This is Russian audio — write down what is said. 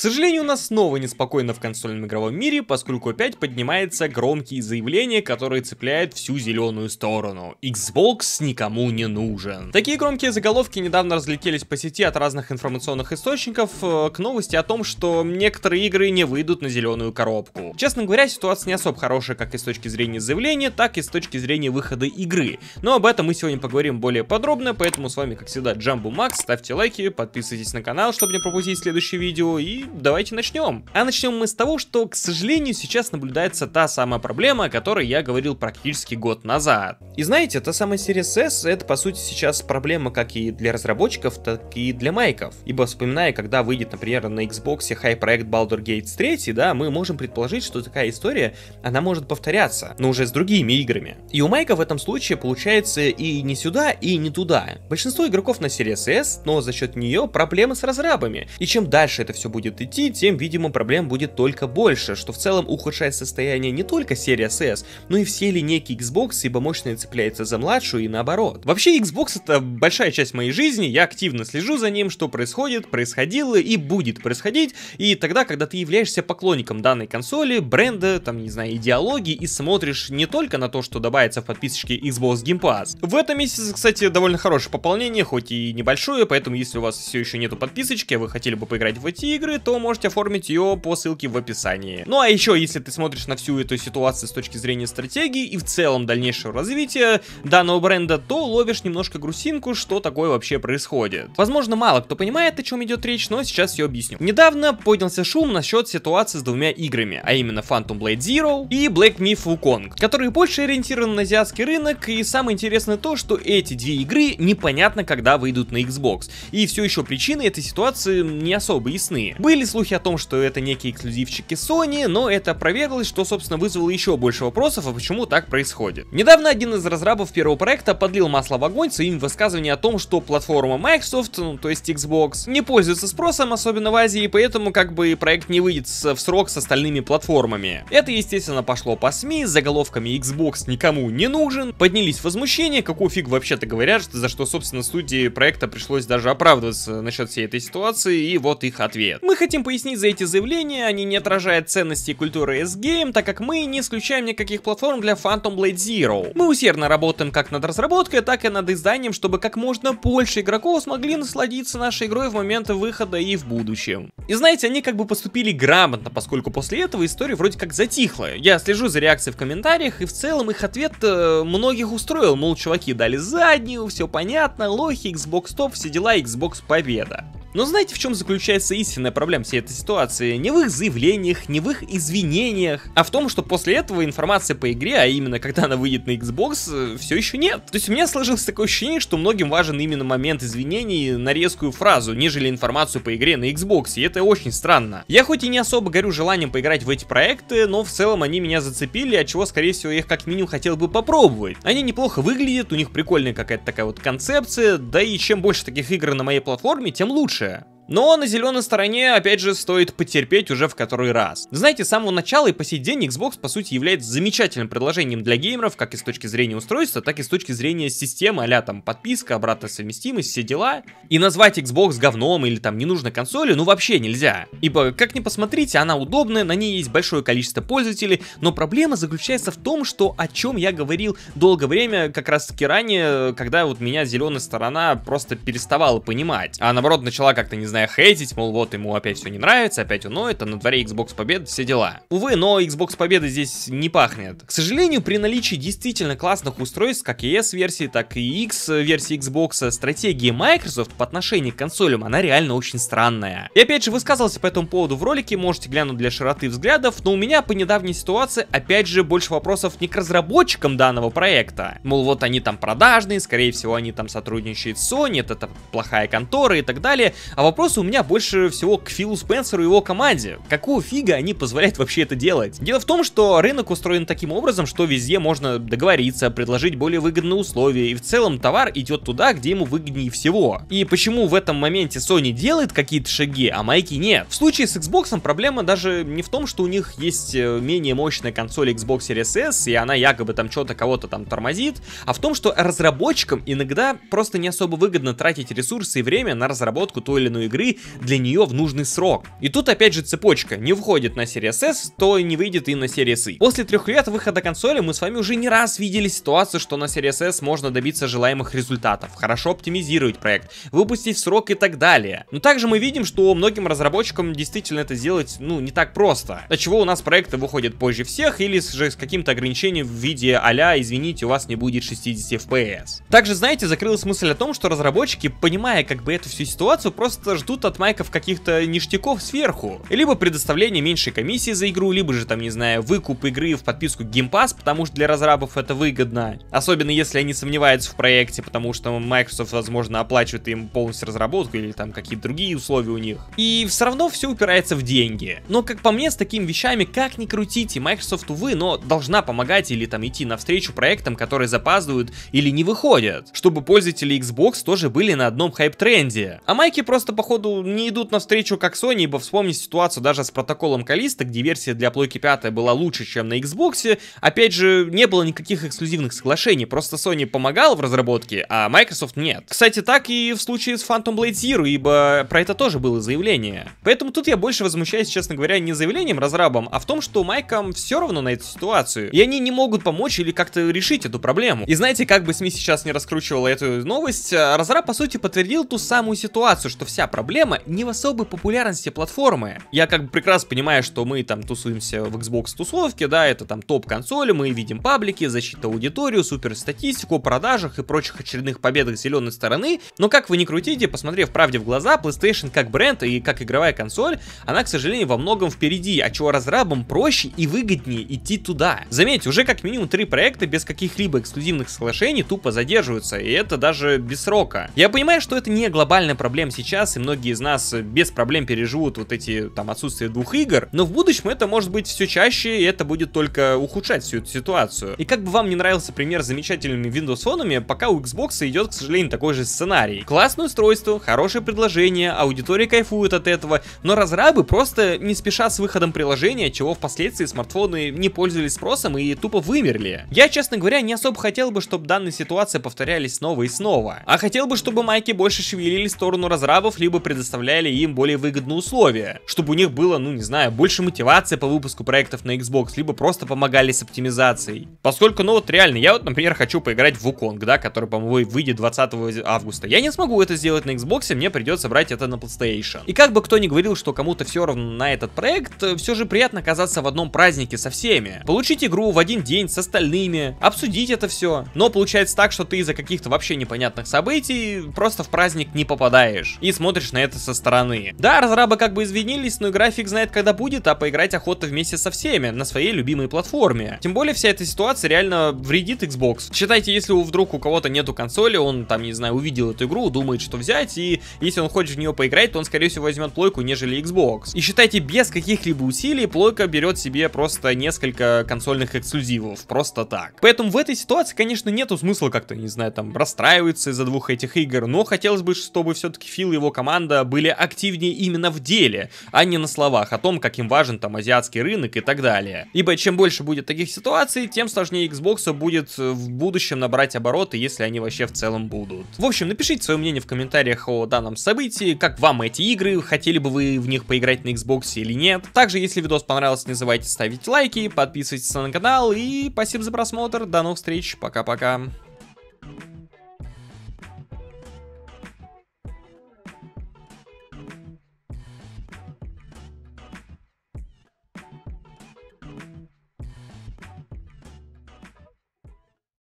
К сожалению, у нас снова неспокойно в консольном игровом мире, поскольку опять поднимаются громкие заявления, которые цепляют всю зеленую сторону. Xbox никому не нужен. Такие громкие заголовки недавно разлетелись по сети от разных информационных источников э, к новости о том, что некоторые игры не выйдут на зеленую коробку. Честно говоря, ситуация не особо хорошая как и с точки зрения заявления, так и с точки зрения выхода игры. Но об этом мы сегодня поговорим более подробно, поэтому с вами, как всегда, Джамбу Макс, ставьте лайки, подписывайтесь на канал, чтобы не пропустить следующее видео и давайте начнем. А начнем мы с того, что, к сожалению, сейчас наблюдается та самая проблема, о которой я говорил практически год назад. И знаете, та самая Series S это по сути сейчас проблема как и для разработчиков, так и для майков. Ибо вспоминая, когда выйдет, например, на Xbox хай проект Baldur's Gate 3, да, мы можем предположить, что такая история, она может повторяться, но уже с другими играми. И у майка в этом случае получается и не сюда, и не туда. Большинство игроков на Series S, но за счет нее проблемы с разрабами. И чем дальше это все будет будет идти, тем, видимо, проблем будет только больше, что в целом ухудшает состояние не только серии S, но и все линейки Xbox, ибо мощная цепляется за младшую и наоборот. Вообще, Xbox это большая часть моей жизни, я активно слежу за ним, что происходит, происходило и будет происходить, и тогда, когда ты являешься поклонником данной консоли, бренда, там, не знаю, идеологии, и смотришь не только на то, что добавится в подписочке Xbox Game Pass. В этом месяце, кстати, довольно хорошее пополнение, хоть и небольшое, поэтому если у вас все еще нету подписочки, а вы хотели бы поиграть в эти игры, то можете оформить ее по ссылке в описании. Ну а еще, если ты смотришь на всю эту ситуацию с точки зрения стратегии и в целом дальнейшего развития данного бренда, то ловишь немножко грусинку, что такое вообще происходит. Возможно, мало кто понимает, о чем идет речь, но сейчас все объясню. Недавно поднялся шум насчет ситуации с двумя играми, а именно Phantom Blade Zero и Black Myth Wukong, которые больше ориентированы на азиатский рынок, и самое интересное то, что эти две игры непонятно когда выйдут на Xbox, и все еще причины этой ситуации не особо ясны. Были слухи о том, что это некие эксклюзивчики Sony, но это опроверглось, что, собственно, вызвало еще больше вопросов, а почему так происходит. Недавно один из разрабов первого проекта подлил масло в огонь своим высказыванием о том, что платформа Microsoft, ну, то есть Xbox, не пользуется спросом, особенно в Азии, поэтому как бы проект не выйдет в срок с остальными платформами. Это, естественно, пошло по СМИ, с заголовками Xbox никому не нужен, поднялись возмущения, какой фиг вообще-то говорят, за что, собственно, студии проекта пришлось даже оправдываться насчет всей этой ситуации, и вот их ответ. Мы хотим пояснить за эти заявления, они не отражают ценности культуры S-Game, так как мы не исключаем никаких платформ для Phantom Blade Zero. Мы усердно работаем как над разработкой, так и над изданием, чтобы как можно больше игроков смогли насладиться нашей игрой в момент выхода и в будущем. И знаете, они как бы поступили грамотно, поскольку после этого история вроде как затихла. Я слежу за реакцией в комментариях, и в целом их ответ э, многих устроил, мол, чуваки дали заднюю, все понятно, лохи, Xbox топ, все дела, Xbox победа. Но знаете, в чем заключается истинная проблема всей этой ситуации? Не в их заявлениях, не в их извинениях, а в том, что после этого информации по игре, а именно когда она выйдет на Xbox, э, все еще нет. То есть у меня сложилось такое ощущение, что многим важен именно момент извинений на резкую фразу, нежели информацию по игре на Xbox, и это очень странно. Я хоть и не особо горю желанием поиграть в эти проекты, но в целом они меня зацепили, от чего, скорее всего, я их как минимум хотел бы попробовать. Они неплохо выглядят, у них прикольная какая-то такая вот концепция, да и чем больше таких игр на моей платформе, тем лучше лучшее но на зеленой стороне, опять же, стоит потерпеть уже в который раз. Знаете, с самого начала и по сей день Xbox, по сути, является замечательным предложением для геймеров, как и с точки зрения устройства, так и с точки зрения системы, а там подписка, обратная совместимость, все дела. И назвать Xbox говном или там ненужной консолью, ну вообще нельзя. Ибо, как ни посмотрите, она удобная, на ней есть большое количество пользователей, но проблема заключается в том, что о чем я говорил долгое время, как раз таки ранее, когда вот меня зеленая сторона просто переставала понимать, а наоборот начала как-то, не знаю, начиная хейтить, мол, вот ему опять все не нравится, опять он ноет, ну, а на дворе Xbox Победа, все дела. Увы, но Xbox Победа здесь не пахнет. К сожалению, при наличии действительно классных устройств, как и ES-версии, так и X-версии Xbox, стратегия Microsoft по отношению к консолям, она реально очень странная. И опять же, высказался по этому поводу в ролике, можете глянуть для широты взглядов, но у меня по недавней ситуации, опять же, больше вопросов не к разработчикам данного проекта. Мол, вот они там продажные, скорее всего, они там сотрудничают с Sony, это плохая контора и так далее, а вопрос вопросы у меня больше всего к Филу Спенсеру и его команде. Какого фига они позволяют вообще это делать? Дело в том, что рынок устроен таким образом, что везде можно договориться, предложить более выгодные условия, и в целом товар идет туда, где ему выгоднее всего. И почему в этом моменте Sony делает какие-то шаги, а Майки нет? В случае с Xbox проблема даже не в том, что у них есть э, менее мощная консоль Xbox Series S, и она якобы там что-то кого-то там тормозит, а в том, что разработчикам иногда просто не особо выгодно тратить ресурсы и время на разработку той или иной игры для нее в нужный срок. И тут опять же цепочка. Не входит на Series S, то не выйдет и на Series I. После трех лет выхода консоли мы с вами уже не раз видели ситуацию, что на Series S можно добиться желаемых результатов, хорошо оптимизировать проект, выпустить в срок и так далее. Но также мы видим, что многим разработчикам действительно это сделать, ну, не так просто. До чего у нас проекты выходят позже всех или же с каким-то ограничением в виде а извините, у вас не будет 60 FPS. Также, знаете, закрылась мысль о том, что разработчики, понимая как бы эту всю ситуацию, просто ждут от майков каких-то ништяков сверху. Либо предоставление меньшей комиссии за игру, либо же там, не знаю, выкуп игры в подписку Game Pass, потому что для разрабов это выгодно. Особенно если они сомневаются в проекте, потому что Microsoft, возможно, оплачивает им полностью разработку или там какие-то другие условия у них. И все равно все упирается в деньги. Но, как по мне, с такими вещами как ни крутите, Microsoft, увы, но должна помогать или там идти навстречу проектам, которые запаздывают или не выходят, чтобы пользователи Xbox тоже были на одном хайп-тренде. А майки просто, похоже, походу, не идут навстречу как Sony, ибо вспомнить ситуацию даже с протоколом Калиста, где версия для плойки 5 была лучше, чем на Xbox, опять же, не было никаких эксклюзивных соглашений, просто Sony помогал в разработке, а Microsoft нет. Кстати, так и в случае с Phantom Blade Zero, ибо про это тоже было заявление. Поэтому тут я больше возмущаюсь, честно говоря, не заявлением разрабам, а в том, что Майкам все равно на эту ситуацию, и они не могут помочь или как-то решить эту проблему. И знаете, как бы СМИ сейчас не раскручивала эту новость, а разраб, по сути, подтвердил ту самую ситуацию, что вся проблема проблема не в особой популярности платформы. Я как бы прекрасно понимаю, что мы там тусуемся в Xbox тусовке, да, это там топ консоли, мы видим паблики, защита аудиторию, супер статистику, продажах и прочих очередных победах зеленой стороны, но как вы не крутите, посмотрев правде в глаза, PlayStation как бренд и как игровая консоль, она, к сожалению, во многом впереди, а чего разрабам проще и выгоднее идти туда. Заметьте, уже как минимум три проекта без каких-либо эксклюзивных соглашений тупо задерживаются, и это даже без срока. Я понимаю, что это не глобальная проблема сейчас, и многие из нас без проблем переживут вот эти там отсутствие двух игр, но в будущем это может быть все чаще, и это будет только ухудшать всю эту ситуацию. И как бы вам не нравился пример с замечательными Windows фонами, пока у Xbox идет, к сожалению, такой же сценарий. Классное устройство, хорошее предложение, аудитория кайфует от этого, но разрабы просто не спеша с выходом приложения, чего впоследствии смартфоны не пользовались спросом и тупо вымерли. Я, честно говоря, не особо хотел бы, чтобы данные ситуации повторялись снова и снова, а хотел бы, чтобы майки больше шевелили в сторону разрабов, либо предоставляли им более выгодные условия, чтобы у них было, ну не знаю, больше мотивации по выпуску проектов на Xbox, либо просто помогали с оптимизацией. Поскольку, ну вот реально, я вот, например, хочу поиграть в Wukong, да, который, по-моему, выйдет 20 августа. Я не смогу это сделать на Xbox, мне придется брать это на PlayStation. И как бы кто ни говорил, что кому-то все равно на этот проект, э, все же приятно оказаться в одном празднике со всеми. Получить игру в один день с остальными, обсудить это все. Но получается так, что ты из-за каких-то вообще непонятных событий просто в праздник не попадаешь. И смотришь смотришь на это со стороны. Да, разрабы как бы извинились, но и график знает, когда будет, а поиграть охота вместе со всеми на своей любимой платформе. Тем более вся эта ситуация реально вредит Xbox. Считайте, если вдруг у кого-то нету консоли, он там, не знаю, увидел эту игру, думает, что взять, и если он хочет в нее поиграть, то он, скорее всего, возьмет плойку, нежели Xbox. И считайте, без каких-либо усилий плойка берет себе просто несколько консольных эксклюзивов, просто так. Поэтому в этой ситуации, конечно, нету смысла как-то, не знаю, там, расстраиваться из-за двух этих игр, но хотелось бы, чтобы все-таки Фил и его команда пропаганда были активнее именно в деле, а не на словах о том, как им важен там азиатский рынок и так далее. Ибо чем больше будет таких ситуаций, тем сложнее Xbox будет э, в будущем набрать обороты, если они вообще в целом будут. В общем, напишите свое мнение в комментариях о данном событии, как вам эти игры, хотели бы вы в них поиграть на Xbox или нет. Также, если видос понравился, не забывайте ставить лайки, подписывайтесь на канал и спасибо за просмотр, до новых встреч, пока-пока.